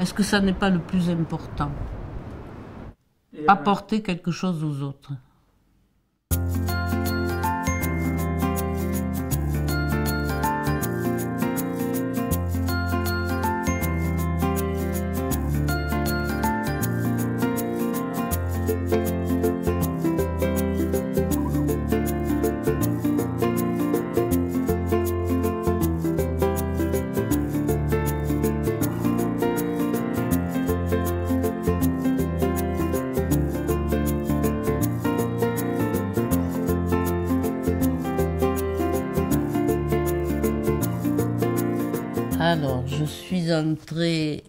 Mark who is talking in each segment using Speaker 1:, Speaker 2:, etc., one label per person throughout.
Speaker 1: Est-ce que ça n'est pas le plus important euh, Apporter quelque chose aux autres. suis entrée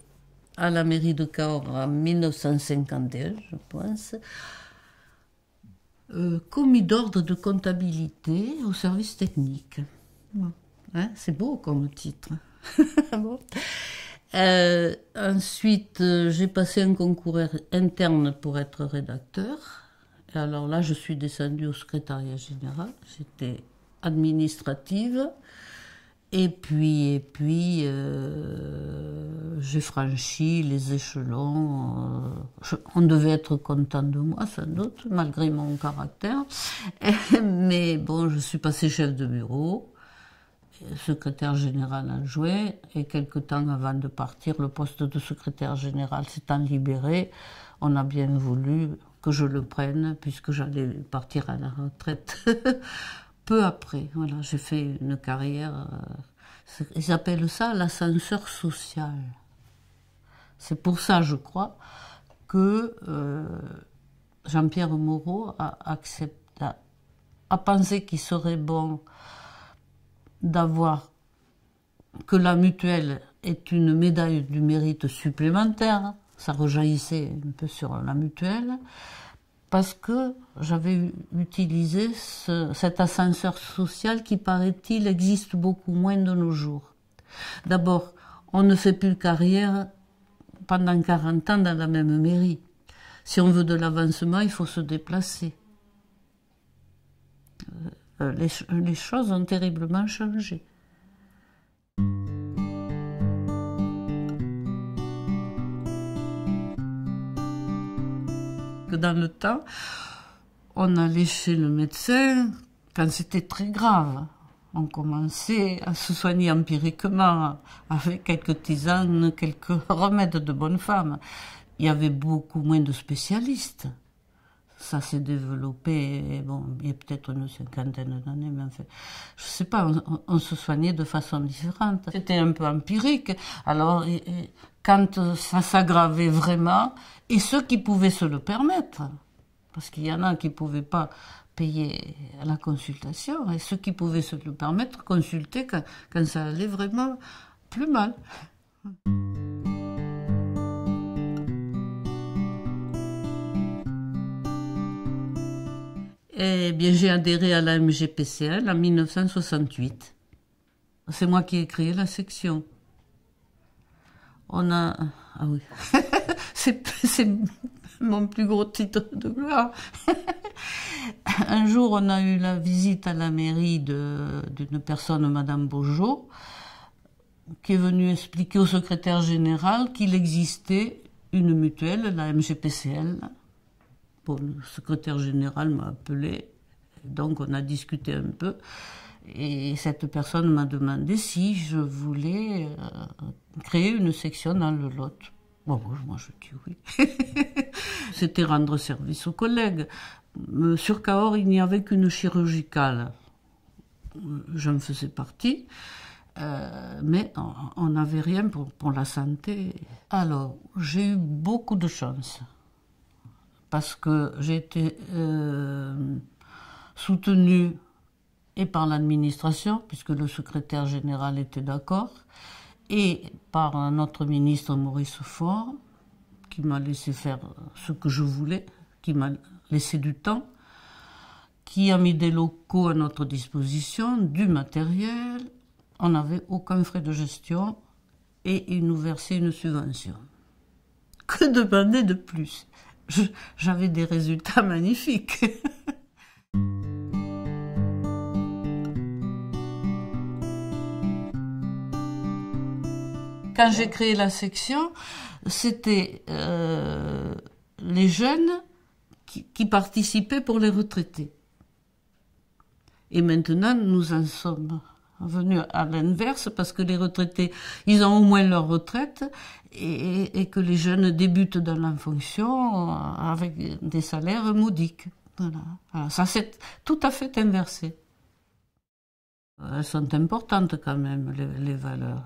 Speaker 1: à la mairie de Cahors en 1951, je pense, euh, commis d'ordre de comptabilité au service technique. Hein, c'est beau comme titre. Euh, ensuite, euh, j'ai passé un concours er, interne pour être rédacteur. Et alors là, je suis descendue au secrétariat général. c'était administrative. Et puis, et puis, euh, j'ai franchi les échelons. Euh, on devait être content de moi, sans doute, malgré mon caractère. mais bon, je suis passé chef de bureau, secrétaire général adjoint, et quelque temps avant de partir, le poste de secrétaire général s'étant libéré, on a bien voulu que je le prenne, puisque j'allais partir à la retraite. peu après. Voilà, j'ai fait une carrière. Euh, ils appellent ça l'ascenseur social. C'est pour ça, je crois, que euh, Jean-Pierre Moreau a, accepté, a pensé qu'il serait bon d'avoir que la mutuelle est une médaille du mérite supplémentaire. Ça rejaillissait un peu sur la mutuelle parce que j'avais utilisé cet ascenseur social qui, paraît-il, existe beaucoup moins de nos jours. D'abord, on ne fait plus carrière pendant 40 ans dans la même mairie. Si on veut de l'avancement, il faut se déplacer. Euh, les choses ont terriblement changé. dans le temps, on allait chez le médecin quand c'était très grave. On commençait à se soigner empiriquement avec quelques tisanes, quelques remèdes de bonne femme. Il y avait beaucoup moins de spécialistes. Ça s'est développé, bon, il y a peut-être une cinquantaine d'années, mais en fait, je sais pas, on, se soignait de façon différente. C'était un peu empirique. Alors, quand euh, ça s'aggravait vraiment, et ceux qui pouvaient se le permettre, parce qu'il y en a qui ne pouvaient pas payer la consultation, et ceux qui pouvaient se le permettre consulter quand, ça allait vraiment plus mal. Eh bien, j'ai adhéré à la MGPCL en 1968. C'est moi qui ai créé la section on a... Ah oui, c'est mon plus gros titre de gloire. un jour, on a eu la visite à la mairie d'une personne, Madame Beaujot, qui est venue expliquer au secrétaire général qu'il existait une mutuelle, la MGPCL. Bon, le secrétaire général m'a appelé, donc on a discuté un peu. Et cette personne m'a demandé si je voulais euh, créer une section dans le Lot. Bon, moi je dis oui. C'était rendre service aux collègues. Euh, sur Cahors, il n'y avait qu'une chirurgicale. Je me faisais partie, euh, mais on n'avait rien pour, pour la santé. Alors, j'ai eu beaucoup de chance parce que j'ai été soutenue et par l'administration, puisque le secrétaire général était d'accord, et par notre ministre Maurice Faure, qui m'a laissé faire ce que je voulais, qui m'a laissé du temps, qui a mis des locaux à notre disposition, du matériel. On n'avait aucun frais de gestion et il nous versait une subvention. Que demander de plus J'avais des résultats magnifiques. Quand j'ai créé la section, c'était euh, les jeunes qui, participaient pour les retraités. Et maintenant, nous en sommes venus à l'inverse parce que les retraités, ils ont au moins leur retraite et, que les jeunes débutent dans la fonction euh, avec des salaires modiques. Voilà. ça c'est tout à fait inversé. Elles sont importantes quand même, les, valeurs.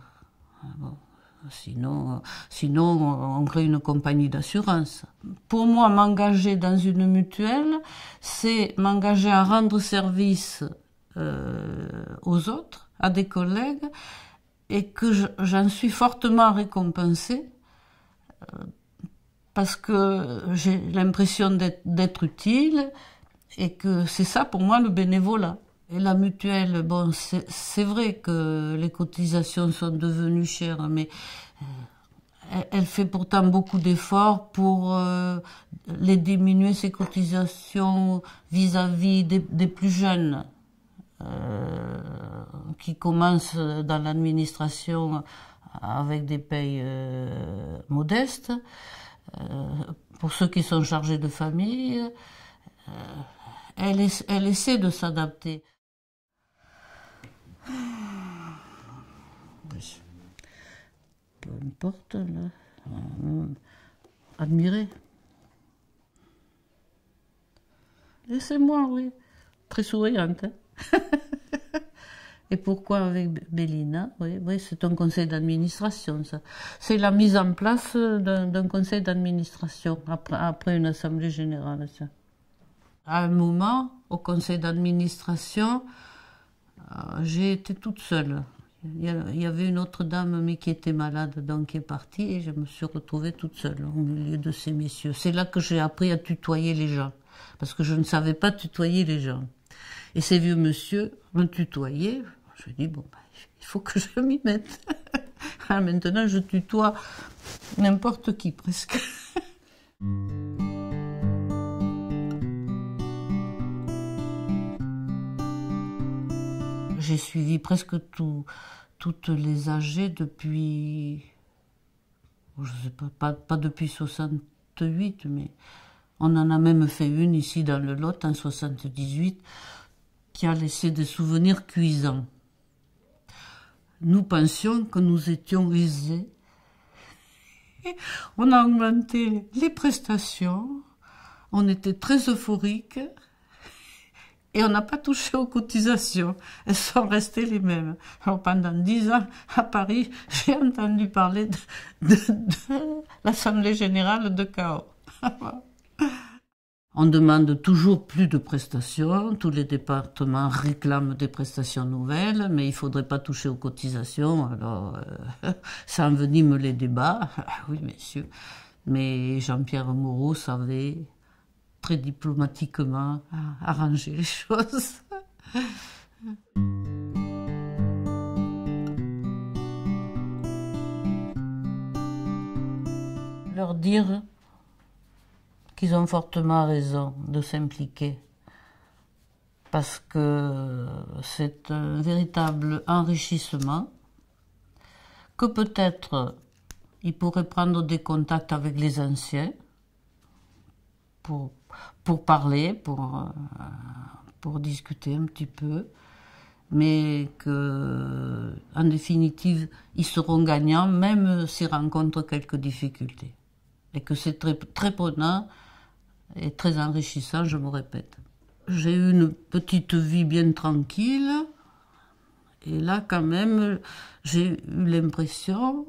Speaker 1: Sinon, euh, sinon, on crée une compagnie d'assurance. Pour moi, m'engager dans une mutuelle, c'est m'engager à rendre service euh, aux autres, à des collègues, et que j'en suis fortement récompensée euh, parce que j'ai l'impression d'être utile et que c'est ça pour moi le bénévolat. Et la mutuelle, bon, c'est vrai que les cotisations sont devenues chères, mais euh, elle, fait pourtant beaucoup d'efforts pour euh, les diminuer, ces cotisations, vis-à-vis des, plus jeunes euh, qui commencent dans l'administration avec des payes modestes, pour ceux qui sont chargés de famille. elle, essaie de s'adapter. une porte, Admirer. laissez moi, oui. Très souriante. Hein. Et pourquoi avec Bélina Oui, oui c'est un conseil d'administration, ça. C'est la mise en place d'un conseil d'administration après, après, une assemblée générale, ça. À un moment, au conseil d'administration, euh, j'ai été toute seule. Il y avait une autre dame, mais qui était malade, donc qui est partie, et je me suis retrouvée toute seule au milieu de ces messieurs. C'est là que j'ai appris à tutoyer les gens, parce que je ne savais pas tutoyer les gens. Et ces vieux messieurs me tutoyaient. Je dis bon, ben, il faut que je m'y mette. Ah, maintenant, je tutoie n'importe qui presque. J'ai suivi presque tout, toutes les âgées depuis, je sais pas, pas, depuis 68, mais on en a même fait une ici dans le Lot en 78 qui a laissé des souvenirs cuisants. Nous pensions que nous étions aisés. On a augmenté les prestations. On était très euphoriques et on n'a pas touché aux cotisations. Elles sont restées les mêmes. pendant dix ans, à Paris, j'ai entendu parler de, l'Assemblée Générale de chaos. On demande toujours plus de prestations, tous les départements réclament des prestations nouvelles, mais il ne faudrait pas toucher aux cotisations, alors ça euh, envenime les débats. Ah oui, messieurs. Mais Jean-Pierre Moreau savait très diplomatiquement à ah. arranger les choses. Leur dire qu'ils ont fortement raison de s'impliquer parce que c'est un véritable enrichissement que peut-être ils pourraient prendre des contacts avec les anciens pour, pour parler, pour, euh, pour discuter un petit peu. Mais qu'en définitive, ils seront gagnants, même s'ils rencontrent quelques difficultés. Et que c'est très, très prenant et très enrichissant, je me répète. J'ai eu une petite vie bien tranquille. Et là, quand même, j'ai eu l'impression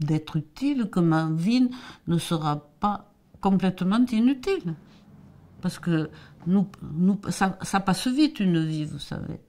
Speaker 1: d'être utile, que ma vie ne sera pas complètement inutile. Parce que nous, nous ça passe vite une vie, vous savez.